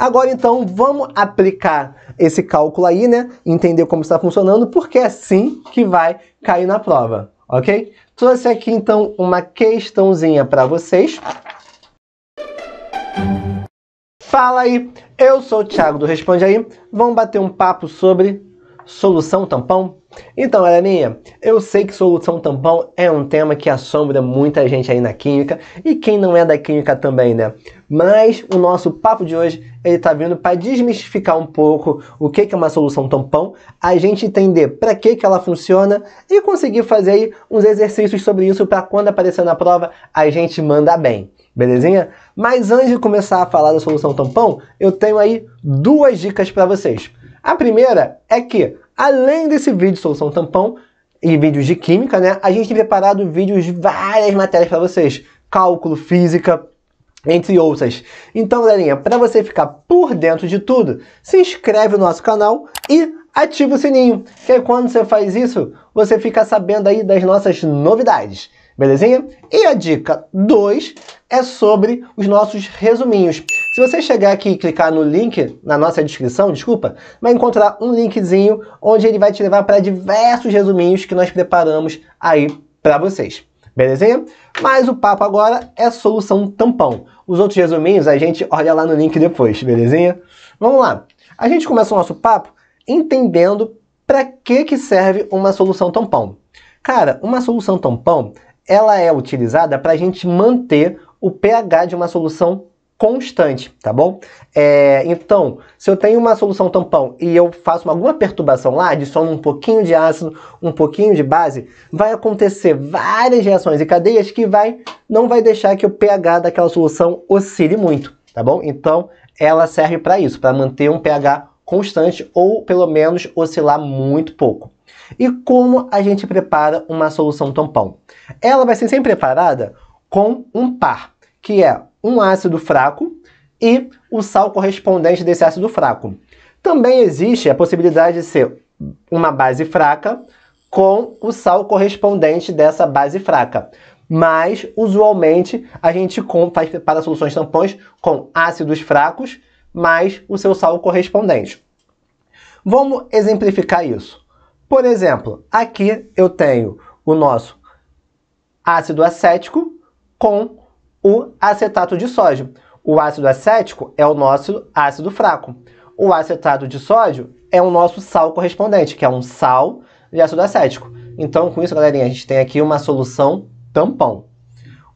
Agora então vamos aplicar esse cálculo aí, né? Entender como está funcionando, porque é assim que vai cair na prova, ok? Trouxe aqui então uma questãozinha para vocês. Fala aí, eu sou o Thiago do Responde Aí. Vamos bater um papo sobre Solução tampão? Então, galerinha, eu sei que solução tampão é um tema que assombra muita gente aí na química e quem não é da química também, né? Mas o nosso papo de hoje ele tá vindo para desmistificar um pouco o que é uma solução tampão, a gente entender para que, que ela funciona e conseguir fazer aí uns exercícios sobre isso para quando aparecer na prova a gente mandar bem. Belezinha? Mas antes de começar a falar da solução tampão, eu tenho aí duas dicas para vocês. A primeira é que, além desse vídeo de solução tampão e vídeos de química, né, a gente tem preparado vídeos de várias matérias para vocês. Cálculo, física, entre outras. Então, galerinha, para você ficar por dentro de tudo, se inscreve no nosso canal e ativa o sininho, que aí quando você faz isso, você fica sabendo aí das nossas novidades, belezinha? E a dica 2 é sobre os nossos resuminhos. Se você chegar aqui e clicar no link na nossa descrição, desculpa, vai encontrar um linkzinho onde ele vai te levar para diversos resuminhos que nós preparamos aí para vocês. Belezinha? Mas o papo agora é solução tampão. Os outros resuminhos a gente olha lá no link depois, belezinha? Vamos lá. A gente começa o nosso papo entendendo para que, que serve uma solução tampão. Cara, uma solução tampão, ela é utilizada para a gente manter o pH de uma solução constante, tá bom? É, então, se eu tenho uma solução tampão e eu faço alguma perturbação lá, adiciono um pouquinho de ácido, um pouquinho de base, vai acontecer várias reações e cadeias que vai, não vai deixar que o pH daquela solução oscile muito, tá bom? Então, ela serve para isso, para manter um pH constante ou pelo menos oscilar muito pouco. E como a gente prepara uma solução tampão? Ela vai ser sempre preparada com um par, que é um ácido fraco e o sal correspondente desse ácido fraco. Também existe a possibilidade de ser uma base fraca com o sal correspondente dessa base fraca. Mas, usualmente, a gente faz, para soluções tampões com ácidos fracos mais o seu sal correspondente. Vamos exemplificar isso. Por exemplo, aqui eu tenho o nosso ácido acético com o acetato de sódio. O ácido acético é o nosso ácido fraco. O acetato de sódio é o nosso sal correspondente, que é um sal de ácido acético. Então, com isso, galerinha, a gente tem aqui uma solução tampão.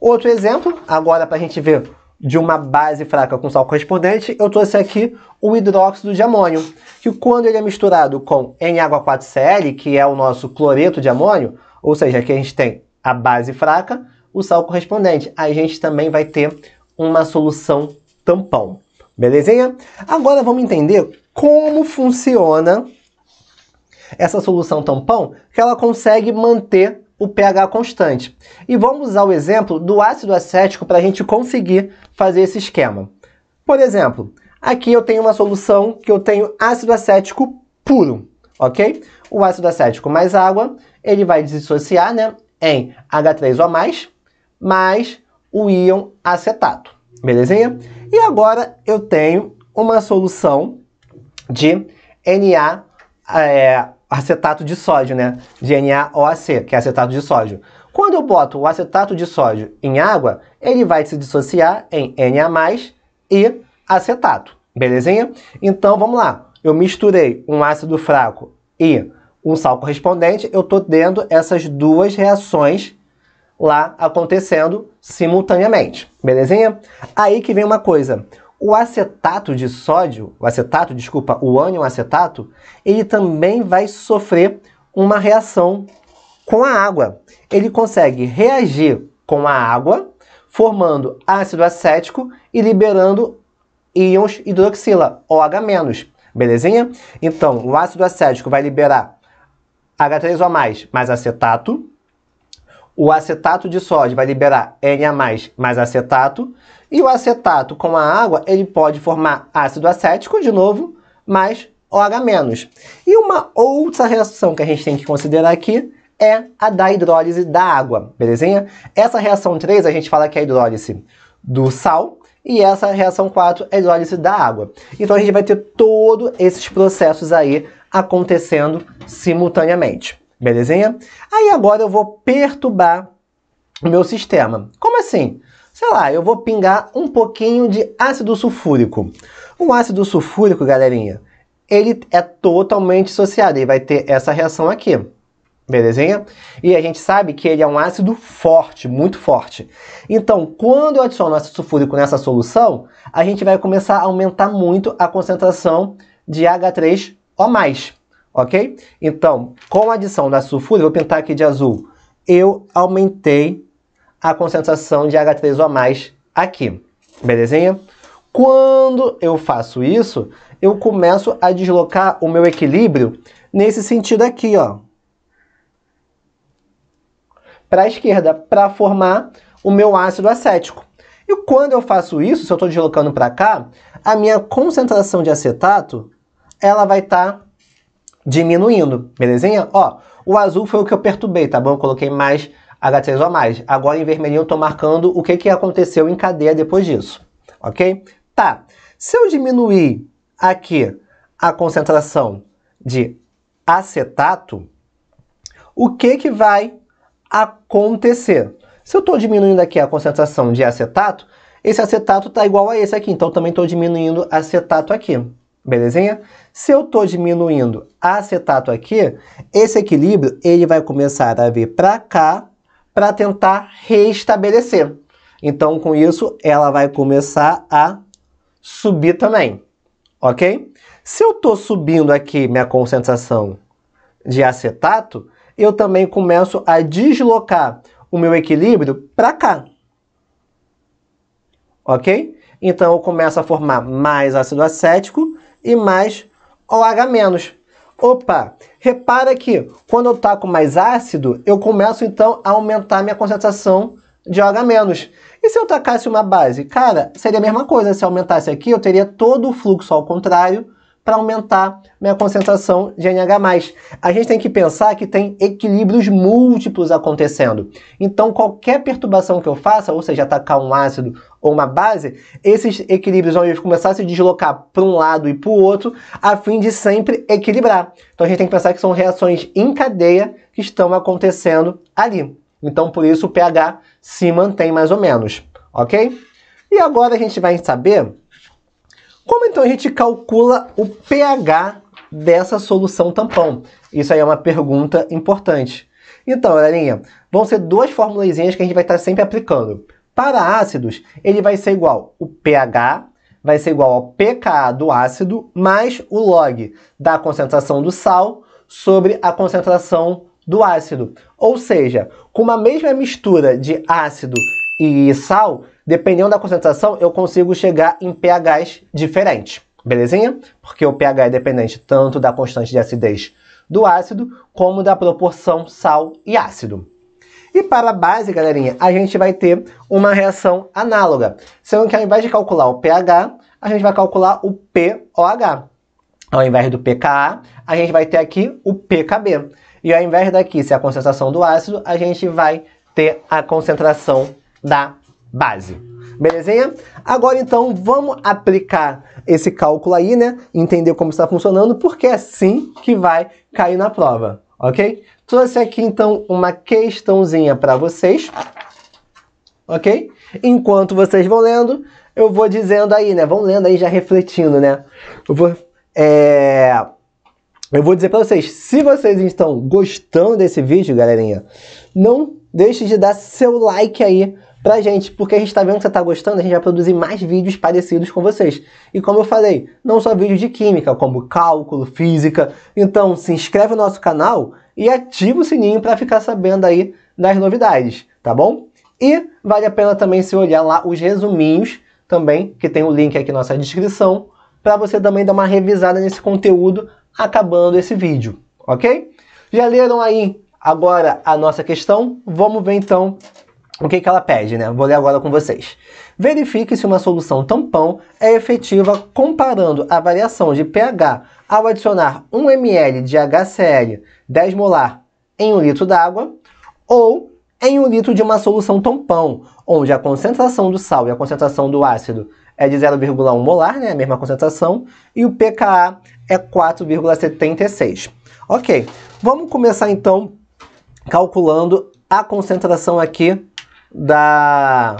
Outro exemplo, agora para a gente ver de uma base fraca com sal correspondente, eu trouxe aqui o hidróxido de amônio, que quando ele é misturado com NH4Cl, que é o nosso cloreto de amônio, ou seja, aqui a gente tem a base fraca o sal correspondente. A gente também vai ter uma solução tampão. Belezinha? Agora vamos entender como funciona essa solução tampão, que ela consegue manter o pH constante. E vamos usar o exemplo do ácido acético para a gente conseguir fazer esse esquema. Por exemplo, aqui eu tenho uma solução que eu tenho ácido acético puro, ok? O ácido acético mais água, ele vai dissociar né, em H3O+, mais o íon acetato, belezinha? E agora eu tenho uma solução de Na é, acetato de sódio, né? De NaOAC, que é acetato de sódio. Quando eu boto o acetato de sódio em água, ele vai se dissociar em Na+, e acetato, belezinha? Então, vamos lá. Eu misturei um ácido fraco e um sal correspondente, eu estou tendo essas duas reações lá acontecendo simultaneamente, belezinha? Aí que vem uma coisa, o acetato de sódio, o acetato, desculpa, o ânion acetato, ele também vai sofrer uma reação com a água. Ele consegue reagir com a água, formando ácido acético e liberando íons hidroxila, OH-, belezinha? Então, o ácido acético vai liberar H3O+, mais acetato, o acetato de sódio vai liberar Na+, mais acetato, e o acetato com a água, ele pode formar ácido acético, de novo, mais OH-. E uma outra reação que a gente tem que considerar aqui é a da hidrólise da água, belezinha? Essa reação 3 a gente fala que é a hidrólise do sal, e essa reação 4 é a hidrólise da água. Então a gente vai ter todos esses processos aí acontecendo simultaneamente. Belezinha? Aí agora eu vou perturbar o meu sistema. Como assim? Sei lá, eu vou pingar um pouquinho de ácido sulfúrico. O ácido sulfúrico, galerinha, ele é totalmente associado e vai ter essa reação aqui. Belezinha? E a gente sabe que ele é um ácido forte, muito forte. Então, quando eu adiciono ácido sulfúrico nessa solução, a gente vai começar a aumentar muito a concentração de H3O+ ok? Então, com a adição da sulfúria, vou pintar aqui de azul, eu aumentei a concentração de H3O+, aqui, belezinha? Quando eu faço isso, eu começo a deslocar o meu equilíbrio nesse sentido aqui, ó. Para a esquerda, para formar o meu ácido acético. E quando eu faço isso, se eu estou deslocando para cá, a minha concentração de acetato, ela vai estar tá diminuindo, belezinha? Ó, o azul foi o que eu perturbei, tá bom? Eu coloquei mais H3O+. mais. Agora em vermelhinho eu tô marcando o que, que aconteceu em cadeia depois disso, ok? Tá, se eu diminuir aqui a concentração de acetato, o que, que vai acontecer? Se eu estou diminuindo aqui a concentração de acetato, esse acetato está igual a esse aqui, então também estou diminuindo acetato aqui. Belezinha? Se eu estou diminuindo acetato aqui, esse equilíbrio ele vai começar a vir para cá para tentar restabelecer. Então, com isso, ela vai começar a subir também, ok? Se eu estou subindo aqui minha concentração de acetato, eu também começo a deslocar o meu equilíbrio para cá. Ok? Então eu começo a formar mais ácido acético e mais OH-. Opa, repara que quando eu taco mais ácido, eu começo então a aumentar minha concentração de OH-. E se eu tacasse uma base? Cara, seria a mesma coisa. Se eu aumentasse aqui, eu teria todo o fluxo ao contrário para aumentar minha concentração de NH+. A gente tem que pensar que tem equilíbrios múltiplos acontecendo. Então, qualquer perturbação que eu faça, ou seja, atacar um ácido ou uma base, esses equilíbrios vão começar a se deslocar para um lado e para o outro, a fim de sempre equilibrar. Então, a gente tem que pensar que são reações em cadeia que estão acontecendo ali. Então, por isso, o pH se mantém mais ou menos, ok? E agora a gente vai saber como então a gente calcula o pH dessa solução tampão? Isso aí é uma pergunta importante. Então, galerinha, vão ser duas formulazinhas que a gente vai estar sempre aplicando. Para ácidos, ele vai ser igual o pH vai ser igual ao pKa do ácido mais o log da concentração do sal sobre a concentração do ácido. Ou seja, com uma mesma mistura de ácido e sal, dependendo da concentração, eu consigo chegar em pHs diferentes, belezinha? Porque o pH é dependente tanto da constante de acidez do ácido, como da proporção sal e ácido. E para a base, galerinha, a gente vai ter uma reação análoga, sendo que ao invés de calcular o pH, a gente vai calcular o POH. Ao invés do pKa, a gente vai ter aqui o pKb. E ao invés daqui ser a concentração do ácido, a gente vai ter a concentração da base. Belezinha? Agora então vamos aplicar esse cálculo aí, né? Entender como está funcionando, porque é assim que vai cair na prova, ok? Trouxe aqui então uma questãozinha para vocês, ok? Enquanto vocês vão lendo, eu vou dizendo aí, né? Vão lendo aí já refletindo, né? Eu vou, é... eu vou dizer para vocês, se vocês estão gostando desse vídeo, galerinha, não deixe de dar seu like aí pra gente, porque a gente está vendo que você está gostando, a gente vai produzir mais vídeos parecidos com vocês. E como eu falei, não só vídeos de química, como cálculo, física. Então se inscreve no nosso canal e ativa o sininho para ficar sabendo aí das novidades, tá bom? E vale a pena também se olhar lá os resuminhos também, que tem o link aqui na nossa descrição, para você também dar uma revisada nesse conteúdo acabando esse vídeo, ok? Já leram aí agora a nossa questão? Vamos ver então o que, que ela pede, né? Vou ler agora com vocês. Verifique se uma solução tampão é efetiva comparando a variação de pH ao adicionar 1 ml de HCl 10 molar em um litro d'água ou em um litro de uma solução tampão, onde a concentração do sal e a concentração do ácido é de 0,1 molar, né? A mesma concentração, e o pKa é 4,76. Ok, vamos começar então calculando a concentração aqui da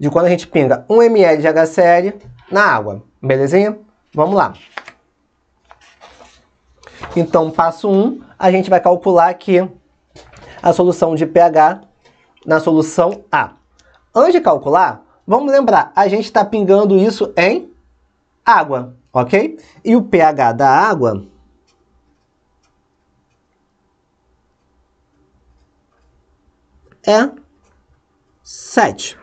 de quando a gente pinga 1 ml de HCl na água, belezinha? Vamos lá. Então, passo 1, a gente vai calcular aqui a solução de pH na solução A. Antes de calcular, vamos lembrar, a gente está pingando isso em água, ok? E o pH da água é 7.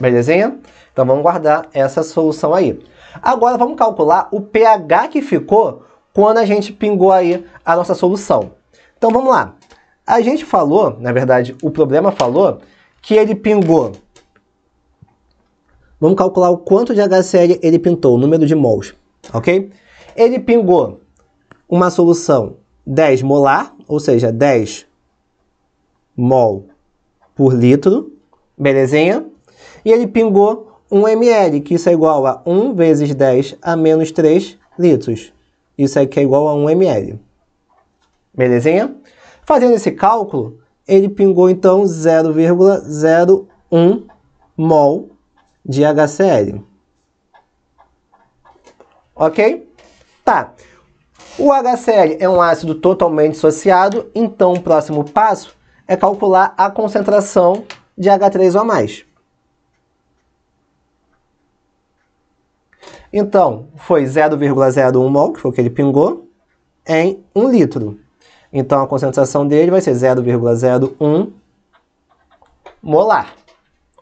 Belezinha? Então vamos guardar essa solução aí. Agora vamos calcular o pH que ficou quando a gente pingou aí a nossa solução. Então vamos lá. A gente falou, na verdade, o problema falou que ele pingou. Vamos calcular o quanto de HCl ele pintou, o número de mols, ok? Ele pingou uma solução 10 molar, ou seja, 10 mol por litro, Belezinha? E ele pingou 1 ml, que isso é igual a 1 vezes 10 a menos 3 litros. Isso aqui é igual a 1 ml. Belezinha? Fazendo esse cálculo, ele pingou então 0,01 mol de HCl. Ok? Tá. O HCl é um ácido totalmente associado, então o próximo passo é calcular a concentração de H3O+. Então, foi 0,01 mol, que foi o que ele pingou, em 1 litro. Então, a concentração dele vai ser 0,01 molar,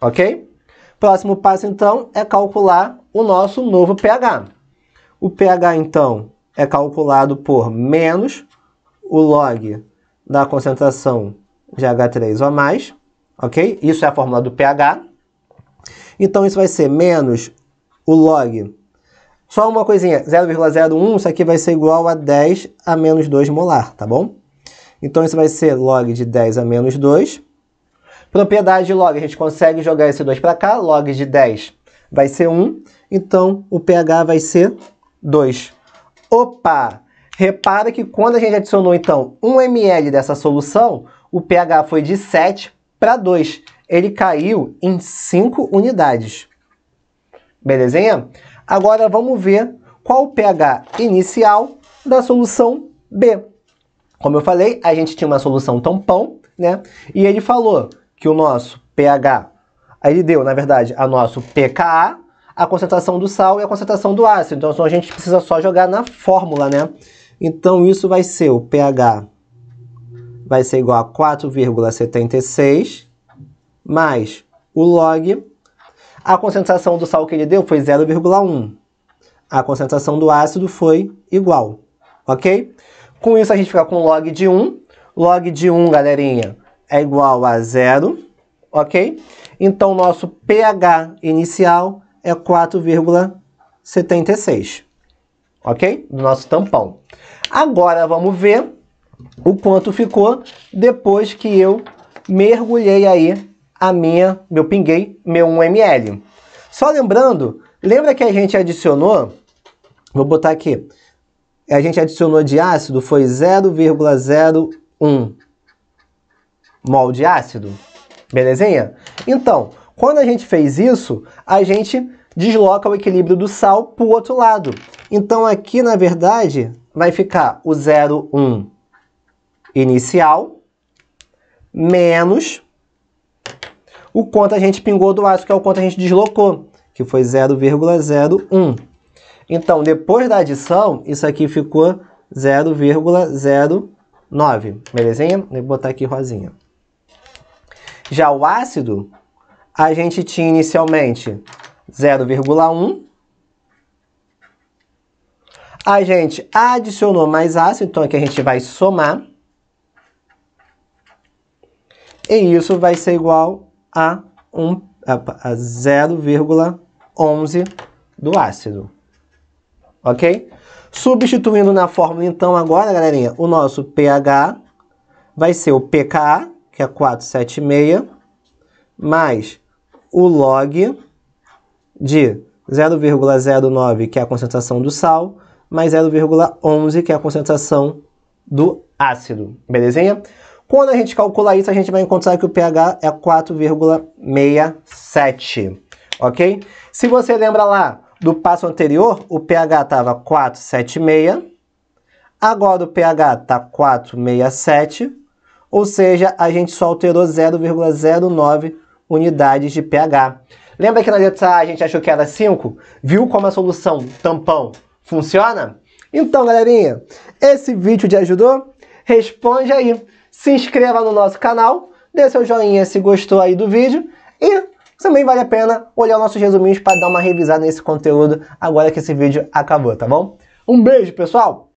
ok? Próximo passo, então, é calcular o nosso novo pH. O pH, então, é calculado por menos o log da concentração de H3O+, ok? Isso é a fórmula do pH. Então isso vai ser menos o log. Só uma coisinha, 0,01, isso aqui vai ser igual a 10 a menos 2 molar, tá bom? Então isso vai ser log de 10 a menos 2. Propriedade de log, a gente consegue jogar esse 2 para cá, log de 10 vai ser 1, então o pH vai ser 2. Opa! Repara que quando a gente adicionou então 1 ml dessa solução, o pH foi de 7 para 2. Ele caiu em 5 unidades. Belezinha? Agora vamos ver qual o pH inicial da solução B. Como eu falei, a gente tinha uma solução tampão, né? E ele falou que o nosso pH, ele deu, na verdade, a nosso pKa, a concentração do sal e a concentração do ácido. Então a gente precisa só jogar na fórmula, né? Então isso vai ser o pH vai ser igual a 4,76 mais o log. A concentração do sal que ele deu foi 0,1. A concentração do ácido foi igual, ok? Com isso, a gente fica com log de 1. Log de 1, galerinha, é igual a zero, ok? Então, nosso pH inicial é 4,76, ok? Do nosso tampão. Agora, vamos ver o quanto ficou depois que eu mergulhei aí a minha, meu pinguei meu 1 ml. Só lembrando, lembra que a gente adicionou, vou botar aqui, a gente adicionou de ácido foi 0,01 mol de ácido, belezinha? Então, quando a gente fez isso, a gente desloca o equilíbrio do sal para o outro lado. Então aqui, na verdade, vai ficar o 0,1 inicial menos o quanto a gente pingou do ácido que é o quanto a gente deslocou, que foi 0,01. Então, depois da adição, isso aqui ficou 0,09, belezinha? Vou botar aqui rosinha. Já o ácido, a gente tinha inicialmente 0,1. A gente adicionou mais ácido, então aqui a gente vai somar. E isso vai ser igual a, um, a, 0,11 do ácido. Ok? Substituindo na fórmula, então, agora, galerinha, o nosso pH vai ser o pKa, que é 476, mais o log de 0,09, que é a concentração do sal, mais 0,11, que é a concentração do ácido. Belezinha? Quando a gente calcular isso, a gente vai encontrar que o pH é 4,67, ok? Se você lembra lá do passo anterior, o pH estava 4,76, agora o pH está 4,67, ou seja, a gente só alterou 0,09 unidades de pH. Lembra que na letra A a gente achou que era 5? Viu como a solução tampão funciona? Então, galerinha, esse vídeo te ajudou? Responde aí! se inscreva no nosso canal, dê seu joinha se gostou aí do vídeo e também vale a pena olhar nossos resuminhos para dar uma revisada nesse conteúdo agora que esse vídeo acabou, tá bom? Um beijo, pessoal!